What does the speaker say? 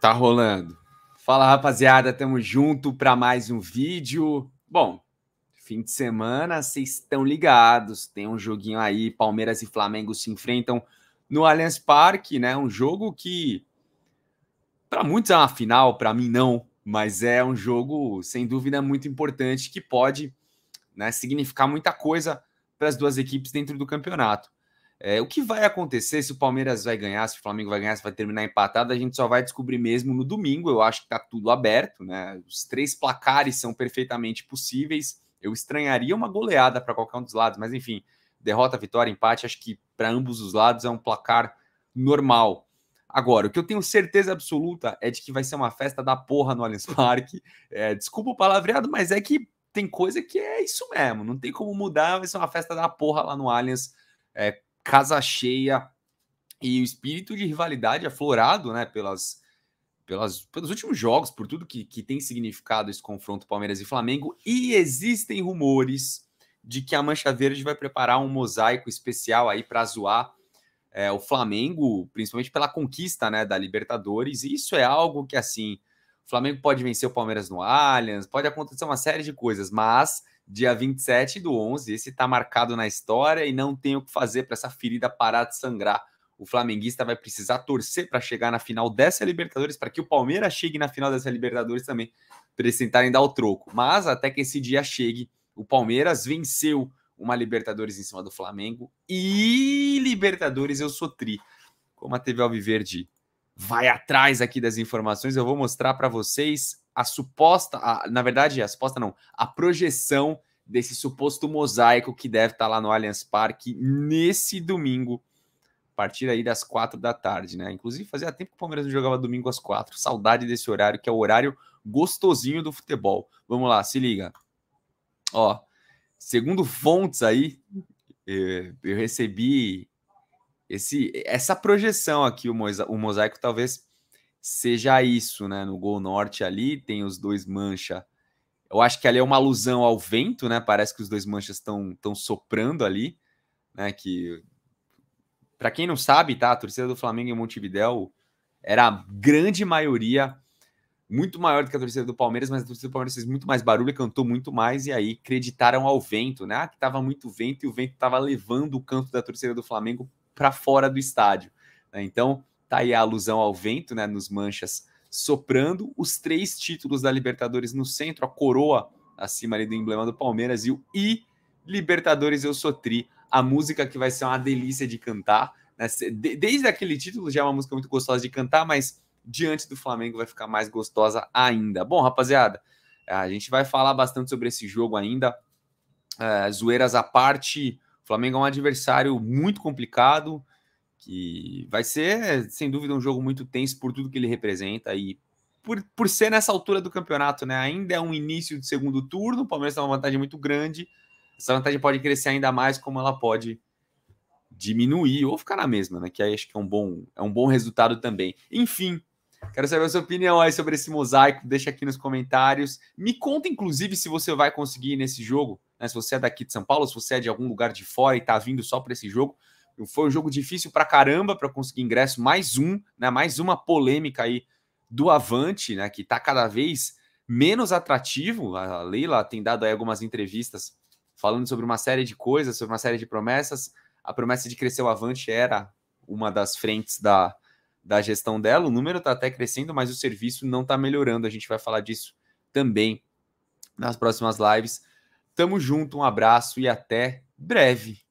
Tá rolando. Fala rapaziada, tamo junto para mais um vídeo. Bom, fim de semana, vocês estão ligados. Tem um joguinho aí, Palmeiras e Flamengo se enfrentam no Allianz Parque, né? Um jogo que para muitos é uma final, para mim não, mas é um jogo sem dúvida muito importante que pode, né, significar muita coisa para as duas equipes dentro do campeonato. É, o que vai acontecer se o Palmeiras vai ganhar, se o Flamengo vai ganhar, se vai terminar empatado, a gente só vai descobrir mesmo no domingo. Eu acho que está tudo aberto, né? Os três placares são perfeitamente possíveis. Eu estranharia uma goleada para qualquer um dos lados, mas enfim, derrota, vitória, empate, acho que para ambos os lados é um placar normal. Agora, o que eu tenho certeza absoluta é de que vai ser uma festa da porra no Allianz Parque. É, desculpa o palavreado, mas é que tem coisa que é isso mesmo, não tem como mudar, vai ser uma festa da porra lá no Allianz. É, casa cheia e o espírito de rivalidade aflorado, né, pelas, pelas, pelos últimos jogos, por tudo que, que tem significado esse confronto Palmeiras e Flamengo. E existem rumores de que a Mancha Verde vai preparar um mosaico especial aí para zoar é, o Flamengo, principalmente pela conquista né, da Libertadores. E isso é algo que, assim, o Flamengo pode vencer o Palmeiras no Allianz, pode acontecer uma série de coisas, mas dia 27 do 11. Esse está marcado na história e não tem o que fazer para essa ferida parar de sangrar. O flamenguista vai precisar torcer para chegar na final dessa Libertadores, para que o Palmeiras chegue na final dessa Libertadores também, para eles tentarem dar o troco. Mas até que esse dia chegue, o Palmeiras venceu uma Libertadores em cima do Flamengo e Libertadores eu sou tri. Como a TV Alviverde vai atrás aqui das informações, eu vou mostrar para vocês a suposta, a, na verdade, a suposta não, a projeção desse suposto mosaico que deve estar tá lá no Allianz Parque nesse domingo, a partir aí das quatro da tarde, né? Inclusive, fazia tempo que o Palmeiras não jogava domingo às quatro. Saudade desse horário, que é o horário gostosinho do futebol. Vamos lá, se liga. Ó, segundo fontes aí, é, eu recebi esse, essa projeção aqui, o mosaico talvez seja isso, né? No gol norte ali tem os dois mancha. Eu acho que ali é uma alusão ao vento, né? Parece que os dois manchas estão soprando ali, né? Que para quem não sabe, tá? A torcida do Flamengo em Montevidéu era a grande maioria muito maior do que a torcida do Palmeiras, mas a torcida do Palmeiras fez muito mais barulho, cantou muito mais, e aí acreditaram ao vento, né? Ah, que tava muito vento e o vento tava levando o canto da torcida do Flamengo para fora do estádio. Né? Então, Tá aí a alusão ao vento, né, nos manchas soprando, os três títulos da Libertadores no centro, a coroa acima ali do emblema do Palmeiras e o I Libertadores Eu Sou Tri, a música que vai ser uma delícia de cantar. Né? Desde aquele título já é uma música muito gostosa de cantar, mas diante do Flamengo vai ficar mais gostosa ainda. Bom, rapaziada, a gente vai falar bastante sobre esse jogo ainda. É, zoeiras à parte, o Flamengo é um adversário muito complicado que vai ser, sem dúvida, um jogo muito tenso por tudo que ele representa e por, por ser nessa altura do campeonato, né? Ainda é um início de segundo turno, o Palmeiras tem uma vantagem muito grande. Essa vantagem pode crescer ainda mais, como ela pode diminuir ou ficar na mesma, né? Que aí acho que é um bom, é um bom resultado também. Enfim, quero saber a sua opinião aí sobre esse mosaico, deixa aqui nos comentários. Me conta, inclusive, se você vai conseguir nesse jogo, né? Se você é daqui de São Paulo, se você é de algum lugar de fora e tá vindo só para esse jogo. Foi um jogo difícil para caramba para conseguir ingresso. Mais um, né? Mais uma polêmica aí do Avante, né? Que está cada vez menos atrativo. A Leila tem dado aí algumas entrevistas falando sobre uma série de coisas, sobre uma série de promessas. A promessa de crescer o Avante era uma das frentes da, da gestão dela. O número está até crescendo, mas o serviço não está melhorando. A gente vai falar disso também nas próximas lives. Tamo junto, um abraço e até breve.